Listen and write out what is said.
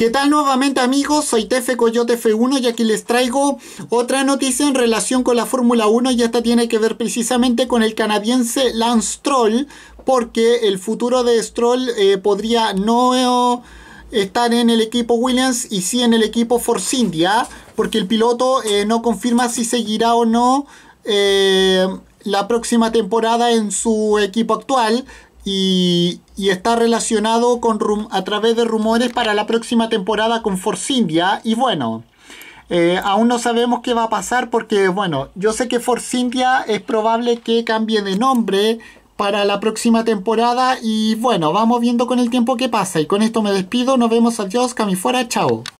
¿Qué tal nuevamente amigos? Soy Tefe Coyote F1 y aquí les traigo otra noticia en relación con la Fórmula 1 y esta tiene que ver precisamente con el canadiense Lance Stroll porque el futuro de Stroll eh, podría no eh, estar en el equipo Williams y sí en el equipo Force India porque el piloto eh, no confirma si seguirá o no la próxima temporada en su equipo actual y, está relacionado con a través de rumores para la próxima temporada con Force India. Y bueno, eh, aún no sabemos qué va a pasar porque, bueno, yo sé que Force es probable que cambie de nombre para la próxima temporada. Y bueno, vamos viendo con el tiempo que pasa. Y con esto me despido. Nos vemos. Adiós. fuera. Chao.